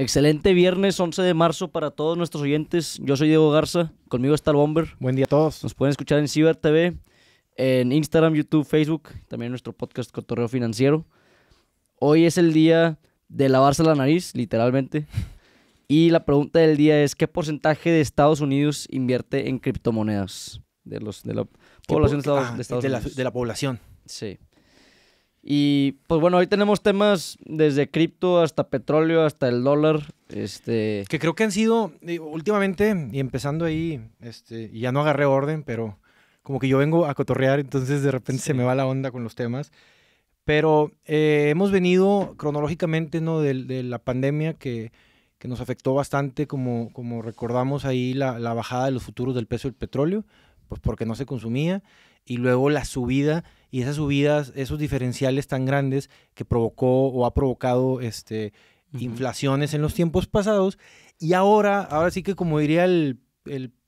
Excelente viernes 11 de marzo para todos nuestros oyentes. Yo soy Diego Garza, conmigo está el Bomber. Buen día a todos. Nos pueden escuchar en Ciber TV, en Instagram, YouTube, Facebook, también en nuestro podcast Cotorreo Financiero. Hoy es el día de lavarse la nariz, literalmente. Y la pregunta del día es, ¿qué porcentaje de Estados Unidos invierte en criptomonedas? De, los, de la población de ah, Estados, Unidos. de la población. Sí. Y pues bueno, hoy tenemos temas desde cripto hasta petróleo, hasta el dólar. Este... Que creo que han sido eh, últimamente, y empezando ahí, este, ya no agarré orden, pero como que yo vengo a cotorrear, entonces de repente se me va la onda con los temas. Pero eh, hemos venido cronológicamente ¿no? de, la pandemia que, que, nos afectó bastante, como, como recordamos ahí la, la bajada de los futuros del peso del petróleo, pues porque no se consumía y luego la subida y esas subidas, esos diferenciales tan grandes que provocó o ha provocado este, inflaciones en los tiempos pasados. Y ahora, ahora sí que como diría el,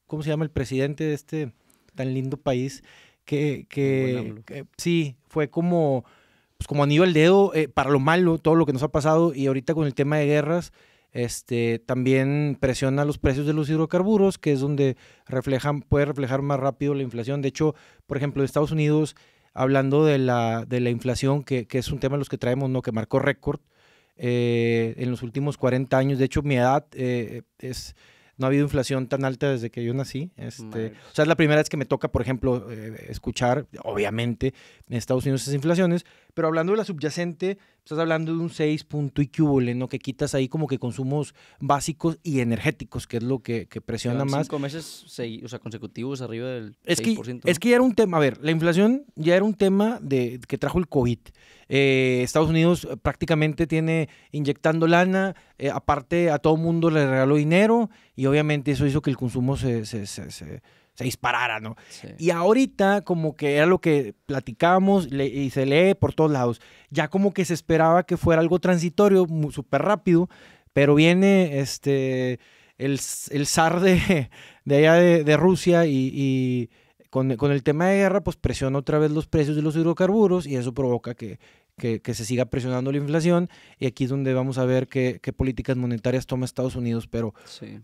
¿cómo se llama? El presidente de este tan lindo país, que, eh, sí, fue como, pues como anillo al dedo eh, para lo malo, todo lo que nos ha pasado y ahorita con el tema de guerras. Este, también presiona los precios de los hidrocarburos, que es donde reflejan, puede reflejar más rápido la inflación. De hecho, por ejemplo, en Estados Unidos, hablando de la, de la inflación, que, es un tema los que traemos, ¿no? que marcó récord eh, en los últimos 40 años. De hecho, mi edad eh, es no ha habido inflación tan alta desde que yo nací. Este, o sea, es la primera vez que me toca, por ejemplo, eh, escuchar, obviamente, en Estados Unidos esas inflaciones, pero hablando de la subyacente, estás hablando de un 6 punto y ¿no? Que quitas ahí como que consumos básicos y energéticos, que es lo que, presiona más. Cinco meses o sea, consecutivos arriba del es Que, es que ya era un tema, a ver, la inflación ya era un tema de, que trajo el COVID. Eh, Estados Unidos prácticamente tiene inyectando lana, eh, aparte a todo mundo le regaló dinero y obviamente eso hizo que el consumo se se disparara, ¿no? Y ahorita como que era lo que platicábamos y se lee por todos lados. Ya como que se esperaba que fuera algo transitorio, súper rápido, pero viene este el, el zar de, allá de, Rusia y, con, el tema de guerra, pues presiona otra vez los precios de los hidrocarburos y eso provoca que, se siga presionando la inflación. Y aquí es donde vamos a ver qué, políticas monetarias toma Estados Unidos. Pero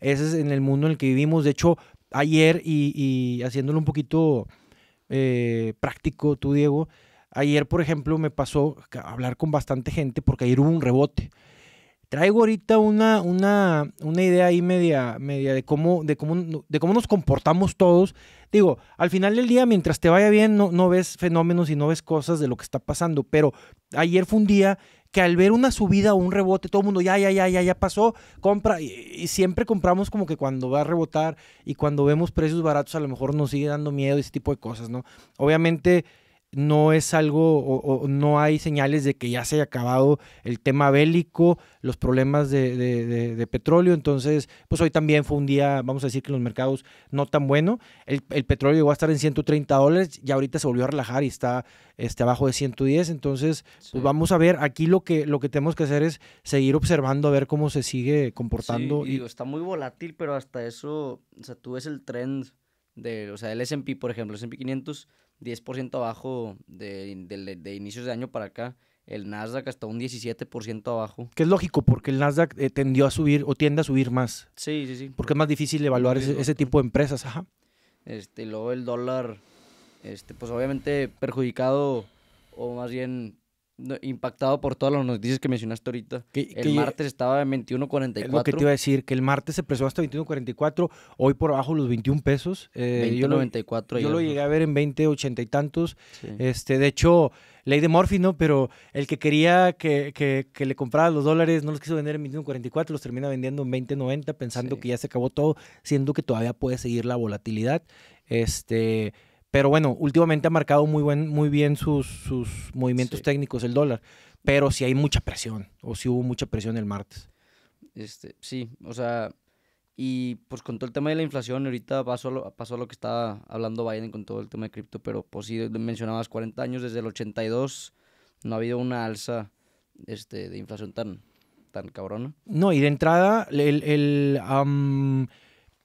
ese es en el mundo en el que vivimos. De hecho, ayer y, haciéndolo un poquito eh, práctico, tú Diego, ayer por ejemplo me pasó hablar con bastante gente porque ayer hubo un rebote. Traigo ahorita una, una, idea ahí media, media de, cómo, de, cómo, de cómo nos comportamos todos. Digo, al final del día, mientras te vaya bien, no, no ves fenómenos y no ves cosas de lo que está pasando, pero ayer fue un día que al ver una subida o un rebote, todo el mundo ya, ya, ya, ya, ya pasó, compra. Y, siempre compramos como que cuando va a rebotar y cuando vemos precios baratos, a lo mejor nos sigue dando miedo ese tipo de cosas, ¿no? Obviamente no es algo o, no hay señales de que ya se haya acabado el tema bélico, los problemas de, petróleo. Entonces, pues hoy también fue un día, vamos a decir que los mercados no tan bueno. El, petróleo llegó a estar en 130 dólares y ahorita se volvió a relajar y está este, abajo de 110. Entonces, pues vamos a ver, aquí lo que, lo que tenemos que hacer es seguir observando a ver cómo se sigue comportando. y, está muy volátil, pero hasta eso, o sea, tú ves el trend de, o sea, el S&P, por ejemplo, el S&P 500, 10% abajo de, inicios de año para acá. El Nasdaq hasta un 17% abajo. Que es lógico, porque el Nasdaq eh, tendió a subir o tiende a subir más. Sí, sí, sí. Porque es más difícil evaluar ese, tipo de empresas, ajá. Este, luego el dólar, este, pues obviamente perjudicado, o más bien impactado por todas las noticias que mencionaste ahorita. Que, el martes estaba en 21.44. Es lo que te iba a decir, que el martes se presionó hasta 21.44, hoy por abajo los 21 pesos. Eh, Yo, yo, lo llegué a ver en 20.80 y tantos. Este, de hecho, ley de Morphy, ¿no? Pero el que quería que, le comprara los dólares no los quiso vender en 21.44, los termina vendiendo en 20.90 pensando que ya se acabó todo, siendo que todavía puede seguir la volatilidad. Este... Pero bueno, últimamente ha marcado muy, buen, muy bien sus, movimientos técnicos el dólar. Pero si hay mucha presión, o si hubo mucha presión el martes. Este, sí, o sea, y pues con todo el tema de la inflación, ahorita pasó lo, pasó lo que estaba hablando Biden con todo el tema de cripto, pero pues sí, mencionabas 40 años, desde el 82 no ha habido una alza este, de inflación tan, tan cabrona. No, y de entrada, el, el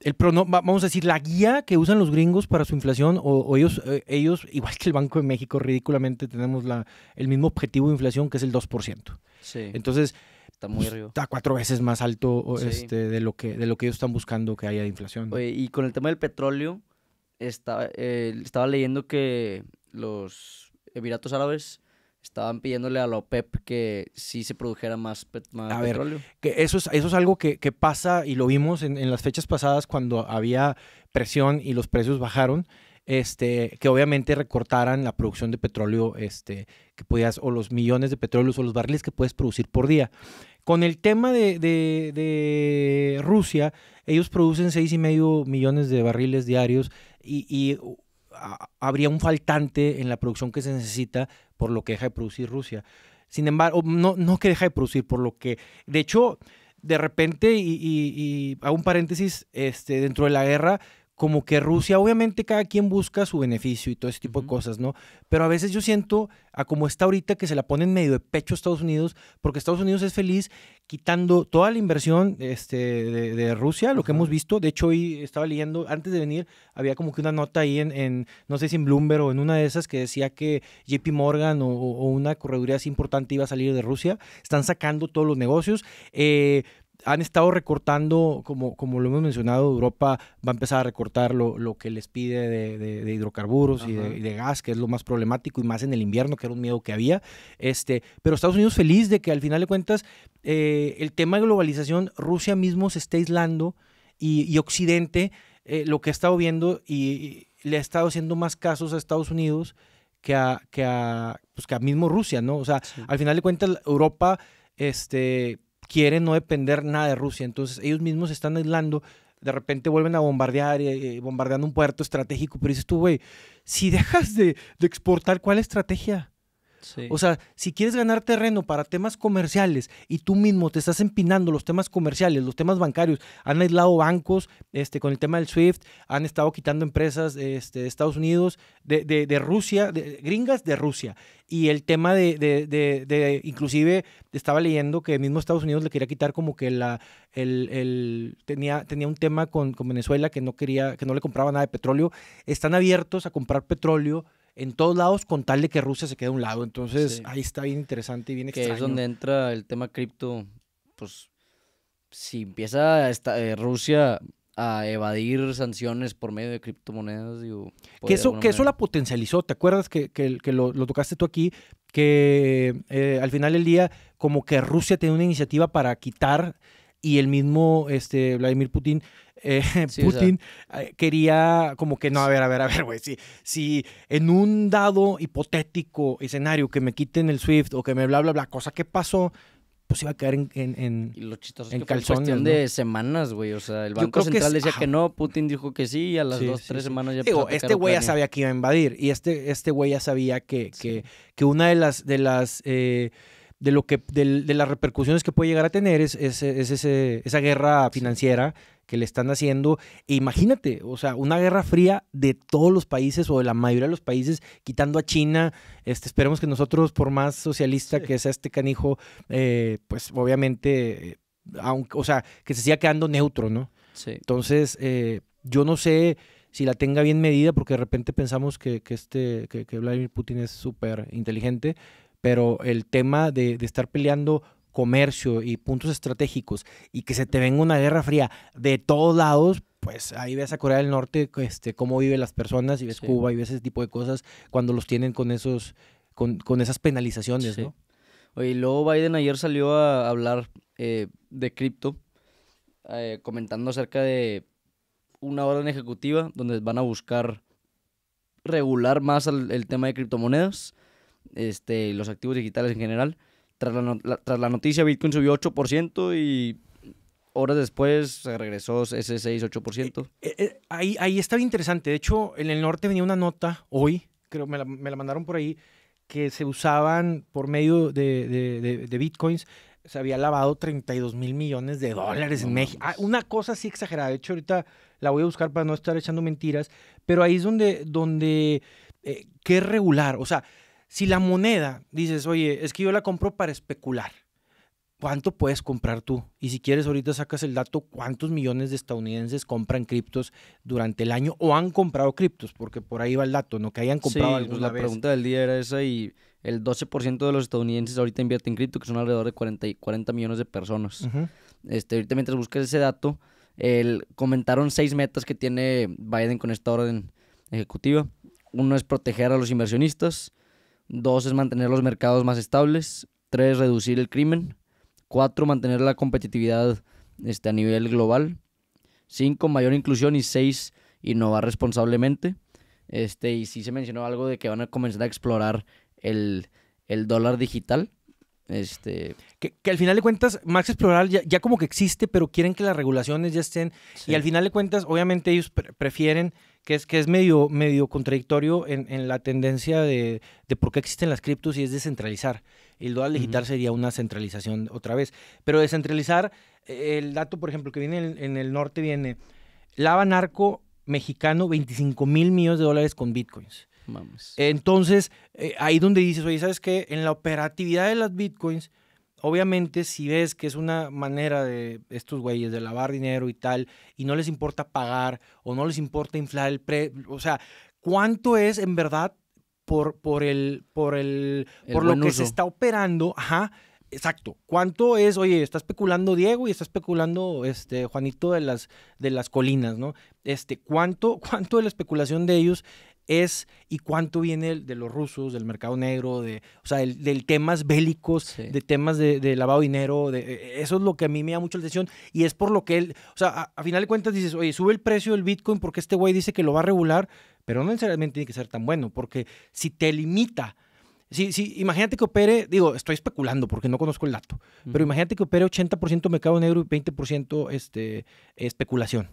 el vamos a decir, la guía que usan los gringos para su inflación, o, ellos, eh, ellos, igual que el Banco de México, ridículamente tenemos la, el mismo objetivo de inflación que es el 2%. Sí. Entonces, pues, está cuatro veces más alto este, de, lo que, de lo que ellos están buscando que haya de inflación. y con el tema del petróleo, está, eh, estaba leyendo que los Emiratos Árabes estaban pidiéndole a la OPEP que sí se produjera más, petróleo. que eso, es, eso es algo que, pasa y lo vimos en, las fechas pasadas cuando había presión y los precios bajaron. Este, que obviamente recortaran la producción de petróleo este, que podías, o los millones de petróleos o los barriles que puedes producir por día. Con el tema de, de, Rusia, ellos producen 6,5 millones de barriles diarios y, y habría un faltante en la producción que se necesita por lo que deja de producir Rusia. Sin embargo, no, no que deja de producir, por lo que, de hecho, de repente, y, hago un paréntesis, este, dentro de la guerra, como que Rusia, obviamente cada quien busca su beneficio y todo ese tipo de cosas, ¿no? Pero a veces yo siento, a como está ahorita, que se la ponen medio de pecho Estados Unidos, porque Estados Unidos es feliz quitando toda la inversión este, de, Rusia, lo que hemos visto. De hecho, hoy estaba leyendo, antes de venir, había como que una nota ahí en, en no sé si en Bloomberg o en una de esas, que decía que JP Morgan o, una correduría así importante iba a salir de Rusia. Están sacando todos los negocios. Eh, han estado recortando, como, como lo hemos mencionado, Europa va a empezar a recortar lo, lo que les pide de, hidrocarburos y de, gas, que es lo más problemático, y más en el invierno, que era un miedo que había. Este, pero Estados Unidos feliz de que al final de cuentas eh, el tema de globalización, Rusia mismo se está aislando y, Occidente, eh, lo que ha estado viendo y, le ha estado haciendo más casos a Estados Unidos que a, que a, pues mismo Rusia, ¿no? O sea, al final de cuentas Europa... Este, quieren no depender nada de Rusia. Entonces ellos mismos se están aislando, de repente vuelven a bombardear, y eh, eh, bombardeando un puerto estratégico, pero dices tú, güey, si dejas de, de exportar, ¿cuál estrategia? O sea, si quieres ganar terreno para temas comerciales y tú mismo te estás empinando los temas comerciales, los temas bancarios, han aislado bancos este, con el tema del SWIFT, han estado quitando empresas este, de Estados Unidos, de, Rusia, de, gringas de Rusia. Y el tema de, de, inclusive estaba leyendo que mismo Estados Unidos le quería quitar como que la, el, tenía, tenía un tema con, Venezuela que no quería, que no le compraba nada de petróleo. Están abiertos a comprar petróleo en todos lados con tal de que Rusia se quede a un lado. Entonces ahí está bien interesante y bien extraño. Que es donde entra el tema cripto. Pues si empieza esta, eh, Rusia a evadir sanciones por medio de criptomonedas. que eso, que eso la potencializó. ¿Te acuerdas que, lo, tocaste tú aquí? Que eh, al final del día, como que Rusia tenía una iniciativa para quitar y el mismo este, Vladimir Putin eh, Putin eh, quería como que, no, a ver, a ver, a ver, güey, si, en un dado hipotético escenario que me quiten el SWIFT o que me bla, bla, bla, cosa que pasó, pues iba a caer en, en, en, y cuestión de semanas, güey. O sea, el Banco Central decía que no, Putin dijo que sí, y a las dos, tres semanas ya Digo, este güey ya sabía que iba a invadir. Y este, este güey ya sabía que, que, que, una de las, de las eh, de lo que de, de, las repercusiones que puede llegar a tener es, ese, esa guerra financiera que le están haciendo. E imagínate, o sea, una guerra fría de todos los países o de la mayoría de los países, quitando a China. Este, esperemos que nosotros, por más socialista que sea este canijo, eh, pues obviamente, eh, aunque, o sea, que se siga quedando neutro, ¿no? Entonces, eh, yo no sé si la tenga bien medida, porque de repente pensamos que, este, que, que Vladimir Putin es súper inteligente, pero el tema de, estar peleando comercio y puntos estratégicos y que se te venga una guerra fría de todos lados, pues ahí ves a Corea del Norte este, cómo viven las personas y ves Cuba y ves ese tipo de cosas cuando los tienen con, esos, con, esas penalizaciones, ¿no? Oye, luego Biden ayer salió a hablar eh, de cripto, eh, comentando acerca de una orden ejecutiva donde van a buscar regular más el tema de criptomonedas este, los activos digitales en general. Tras la, tras la noticia, Bitcoin subió 8% y horas después regresó ese 6-8%. Eh, eh, eh, ahí, ahí estaba interesante. De hecho, en el norte venía una nota hoy, creo me la, me la mandaron por ahí, que se usaban por medio de, de, bitcoins. Se había lavado 32 mil millones de dólares en México. Ah, una cosa así exagerada. De hecho, ahorita la voy a buscar para no estar echando mentiras. Pero ahí es donde, donde qué regular. O sea, si la moneda, dices, oye, es que yo la compro para especular, ¿cuánto puedes comprar tú? Y si quieres, ahorita sacas el dato, ¿cuántos millones de estadounidenses compran criptos durante el año o han comprado criptos? Porque por ahí va el dato, ¿no? Que hayan comprado sí, pues, la pregunta del día era esa y el 12% de los estadounidenses ahorita invierten en cripto, que son alrededor de 40, 40 millones de personas. este, ahorita mientras buscas ese dato, el, comentaron seis metas que tiene Biden con esta orden ejecutiva. Uno es proteger a los inversionistas, Dos es mantener los mercados más estables. Tres, reducir el crimen. Cuatro, mantener la competitividad este, a nivel global. Cinco, mayor inclusión. Y seis, innovar responsablemente. Este, y sí se mencionó algo de que van a comenzar a explorar el, dólar digital. Este... Que, al final de cuentas, Max Explorar ya, como que existe, pero quieren que las regulaciones ya estén. Y al final de cuentas, obviamente ellos prefieren que es, que es medio, medio contradictorio en, la tendencia de, por qué existen las criptos y es descentralizar. El dólar digital sería una centralización otra vez. Pero descentralizar, eh, el dato, por ejemplo, que viene en, el norte viene, lava narco mexicano 25 mil millones de dólares con bitcoins. Vamos. Entonces, eh, ahí donde dices, oye, ¿sabes qué? En la operatividad de las bitcoins obviamente si ves que es una manera de estos güeyes de lavar dinero y tal, y no les importa pagar o no les importa inflar el precio, o sea, ¿cuánto es en verdad por, por el, por el, por lo que se está operando? Ajá. Exacto. ¿Cuánto es? Oye, está especulando Diego y está especulando este Juanito de las de las colinas, ¿no? Este, ¿cuánto cuánto de la especulación de ellos es y cuánto viene de los rusos, del mercado negro, de, o sea, del, temas bélicos, de temas de, lavado de dinero, e, e, eso es lo que a mí me da mucha atención y es por lo que él, o sea, a, final de cuentas dices, oye, sube el precio del Bitcoin porque este güey dice que lo va a regular, pero no necesariamente tiene que ser tan bueno, porque si te limita, si, imagínate que opere, digo, estoy especulando porque no conozco el dato, pero imagínate que opere 80% mercado negro y 20% este, especulación.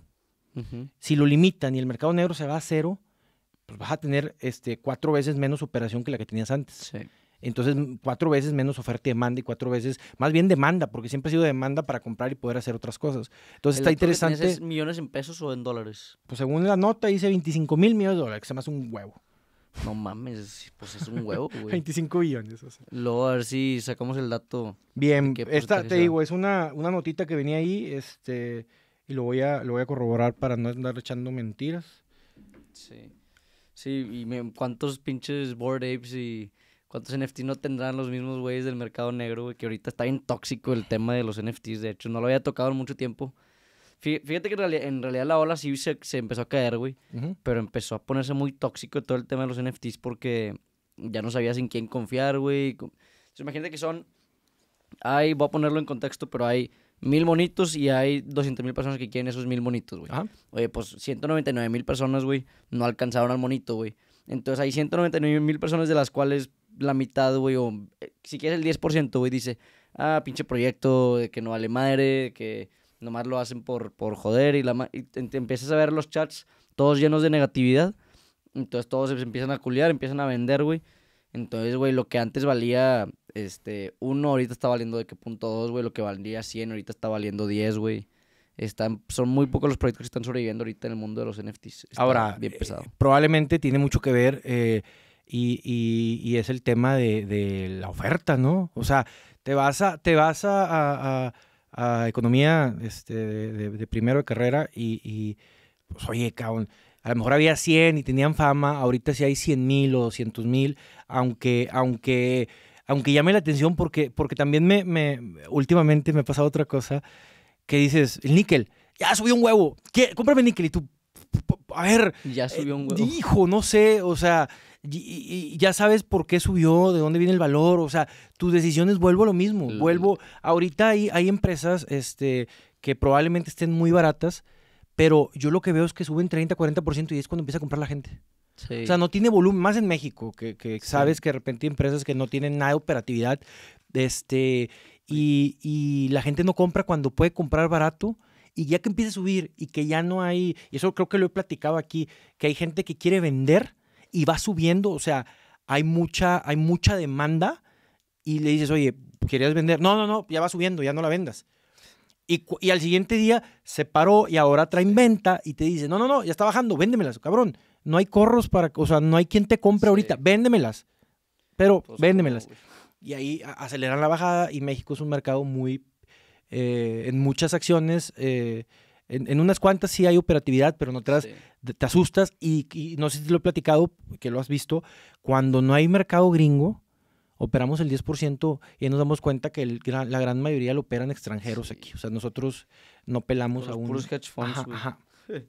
Si lo limitan y el mercado negro se va a cero, pues vas a tener este, cuatro veces menos operación que la que tenías antes. Sí. Entonces, cuatro veces menos oferta y demanda y cuatro veces, más bien demanda, porque siempre ha sido demanda para comprar y poder hacer otras cosas. Entonces, está interesante. es millones en pesos o en dólares? Pues según la nota dice 25 mil millones de dólares, que se me hace un huevo. No mames, pues es un huevo, güey. 25 billones. Luego, a ver si sacamos el dato. Bien, esta, te digo, es una, una notita que venía ahí, este, y lo voy a, lo voy a corroborar para no andar echando mentiras. Sí. Sí, y cuántos pinches board apes y cuántos NFT no tendrán los mismos güeyes del mercado negro, güey, que ahorita está bien tóxico el tema de los NFTs, de hecho, no lo había tocado en mucho tiempo. Fíjate que en realidad, la ola sí se, empezó a caer, güey, pero empezó a ponerse muy tóxico todo el tema de los NFTs porque ya no sabías en quién confiar, güey. imagínate que son, ahí voy a ponerlo en contexto, pero hay mil monitos y hay 200 mil personas que quieren esos mil monitos, güey. Oye, pues 199 mil personas, güey, no alcanzaron al monito, güey. Entonces hay 199 mil personas de las cuales la mitad, güey, o eh, si quieres el 10%, güey, dice, ah, pinche proyecto de que no vale madre, que nomás lo hacen por, por joder y, la y empiezas a ver los chats todos llenos de negatividad. Entonces todos se empiezan a culiar, empiezan a vender, güey. Entonces, güey, lo que antes valía este, uno ahorita está valiendo de qué punto dos, güey. Lo que valdría 100 ahorita está valiendo 10, güey. Están, son muy pocos los proyectos que están sobreviviendo ahorita en el mundo de los NFTs. Ahora, bien eh, probablemente tiene mucho que ver eh, y, es el tema de, la oferta, ¿no? O sea, te vas a, te vas a, economía este, de, primero de carrera y, pues, oye, cabrón, a lo mejor había 100 y tenían fama, ahorita sí hay 100 mil o 200 mil, aunque, aunque aunque llame la atención porque, porque también me, últimamente me ha pasado otra cosa que dices, el níquel, ya subió un huevo, ¿Qué? cómprame níquel y tú, a ver, ya eh, Hijo, no sé, o sea, ya sabes por qué subió, de dónde viene el valor, o sea, tus decisiones vuelvo a lo mismo, vuelvo, ahorita hay, hay empresas este, que probablemente estén muy baratas, pero yo lo que veo es que suben 30, 40% y es cuando empieza a comprar la gente. O sea, no tiene volumen, más en México, que, sabes que de repente hay empresas que no tienen nada de operatividad, este, y, la gente no compra cuando puede comprar barato. Y ya que empieza a subir y que ya no hay, y eso creo que lo he platicado aquí, que hay gente que quiere vender y va subiendo, o sea, hay mucha, hay mucha demanda y le dices, oye, ¿querías vender? No, no, no, ya va subiendo, ya no la vendas. Y, al siguiente día se paró y ahora traen venta y te dice, no, no, no, ya está bajando, véndemela, cabrón no hay corros para, o sea, no hay quien te compre ahorita, véndemelas, pero véndemelas. y ahí aceleran la bajada y México es un mercado muy, eh, en muchas acciones, eh, en, unas cuantas sí hay operatividad, pero en otras te, asustas y, no sé si lo he platicado, que lo has visto, cuando no hay mercado gringo, operamos el 10% y nos damos cuenta que la gran mayoría lo operan extranjeros aquí. O sea, nosotros no pelamos a unos... hedge funds.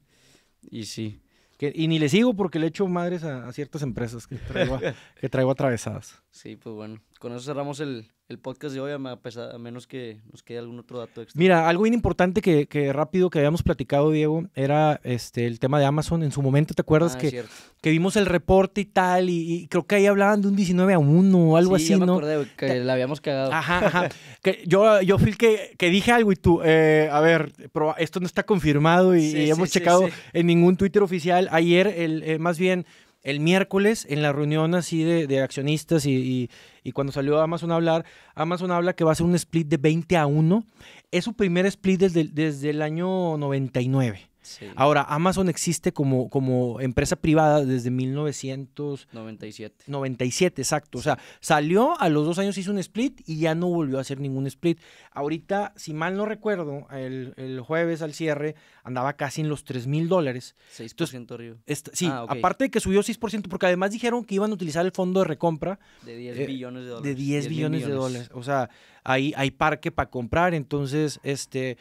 y sí y ni le sigo porque le echo madres a, ciertas empresas que traigo, que traigo atravesadas. Sí, pues bueno con eso cerramos el, podcast de hoy, a, menos que nos quede algún otro dato extra. Mira, algo bien importante que, rápido que habíamos platicado, Diego, era este el tema de Amazon. En su momento, ¿te acuerdas ah, que, que vimos el reporte y tal? Y, creo que ahí hablaban de un 19 a 1 o algo sí, así, me ¿no? que habíamos cagado. Ajá, ajá. que yo, yo fui que, que dije algo y tú, eh, a ver, esto no está confirmado y, hemos checado en ningún Twitter oficial. Ayer, el, eh, más bien el miércoles en la reunión así de, accionistas y, cuando salió Amazon a hablar, Amazon habla que va a hacer un split de 20 a 1. Es su primer split desde, desde el año 99. Ahora, Amazon existe como, como empresa privada desde 1997. 97, exacto. O sea, salió, a los dos años hizo un split y ya no volvió a hacer ningún split. Ahorita, si mal no recuerdo, el, jueves al cierre andaba casi en los 3 mil dólares. 6% arriba. sí, ah, aparte de que subió 6%, porque además dijeron que iban a utilizar el fondo de recompra. De 10 eh, billones de dólares. De 10, billones, de dólares. O sea, hay, parque para comprar. Entonces, este...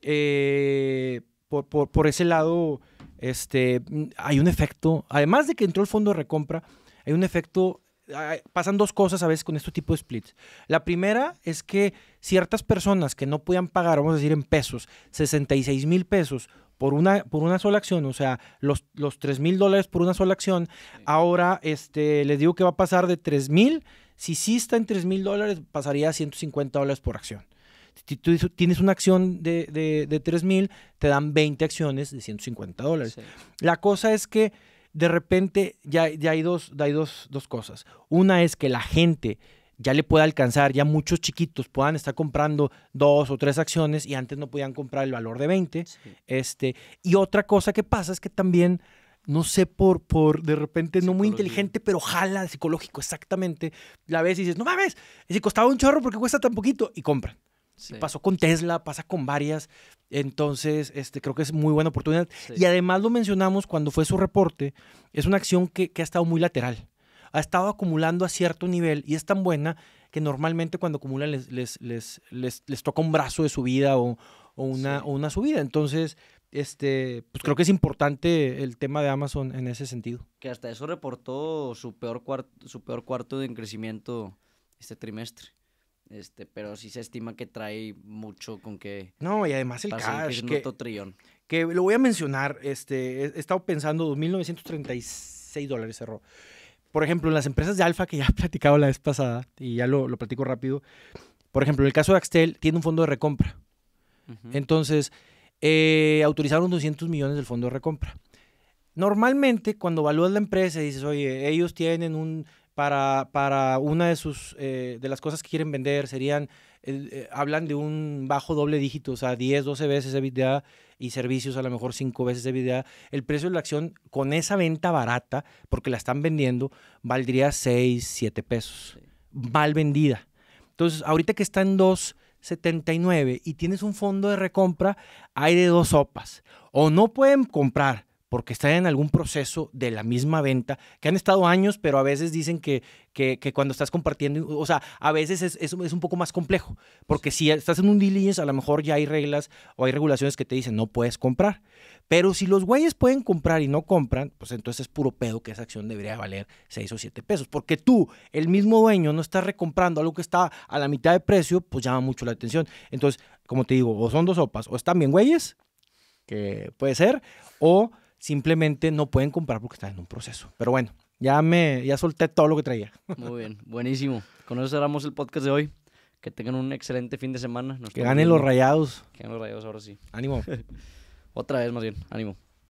Eh, por, por, ese lado, este, hay un efecto, además de que entró el fondo de recompra, hay un efecto, ah, pasan dos cosas a veces con este tipo de splits. La primera es que ciertas personas que no podían pagar, vamos a decir en pesos, 66 mil pesos por una, por una sola acción, o sea, los, los 3 mil dólares por una sola acción, ahora este, les digo que va a pasar de 3 mil, si sí está en 3 mil dólares, pasaría a 150 dólares por acción. Si tú tienes una acción de, de, 3.000, te dan 20 acciones de 150 dólares. La cosa es que de repente ya, ya hay, dos, dos, cosas. Una es que la gente ya le pueda alcanzar, ya muchos chiquitos puedan estar comprando dos o tres acciones y antes no podían comprar el valor de 20. Este, y otra cosa que pasa es que también, no sé, por, por de repente no muy inteligente, pero jala psicológico, exactamente. La ves y dices, no mames, si costaba un chorro porque cuesta tan poquito y compran pasó con Tesla, pasa con varias. Entonces, este, creo que es muy buena oportunidad. Y además lo mencionamos cuando fue su reporte, es una acción que, ha estado muy lateral. Ha estado acumulando a cierto nivel y es tan buena que normalmente cuando acumulan les, les, toca un brazo de subida o, o una, una subida. Entonces, este, pues creo que es importante el tema de Amazon en ese sentido. Que hasta eso reportó su peor, su peor cuarto de crecimiento este trimestre. Este, pero sí se estima que trae mucho con que. No, y además el cash. Que, trillón. que lo voy a mencionar. Este, he estado pensando, 2.936 dólares cerró. Por ejemplo, en las empresas de Alfa, que ya he platicado la vez pasada, y ya lo, lo platico rápido. Por ejemplo, en el caso de Axtel, tiene un fondo de recompra. Entonces, eh, autorizaron 200 millones del fondo de recompra. Normalmente, cuando evalúas la empresa, y dices, oye, ellos tienen un para, una de, sus, eh, de las cosas que quieren vender serían, eh, hablan de un bajo doble dígito, o sea, 10, 12 veces EBITDA y servicios a lo mejor 5 veces de EBITDA. El precio de la acción con esa venta barata, porque la están vendiendo, valdría 6, 7 pesos. Mal vendida. Entonces, ahorita que está en 2.79 y tienes un fondo de recompra, hay de dos sopas. O no pueden comprar porque están en algún proceso de la misma venta, que han estado años, pero a veces dicen que, que, cuando estás compartiendo, o sea, a veces es, es, un poco más complejo, porque si estás en un diligence, a lo mejor ya hay reglas o hay regulaciones que te dicen no puedes comprar. Pero si los güeyes pueden comprar y no compran, pues entonces es puro pedo que esa acción debería valer 6 o 7 pesos, porque tú, el mismo dueño, no estás recomprando algo que está a la mitad de precio, pues llama mucho la atención. Entonces, como te digo, o son dos sopas, o están bien güeyes, que puede ser, o simplemente no pueden comprar porque están en un proceso. Pero bueno, ya me ya solté todo lo que traía. Muy bien, buenísimo. Con eso cerramos el podcast de hoy. Que tengan un excelente fin de semana. que ganen los rayados. Que ganen los rayados ahora sí. Ánimo. Otra vez más bien, ánimo.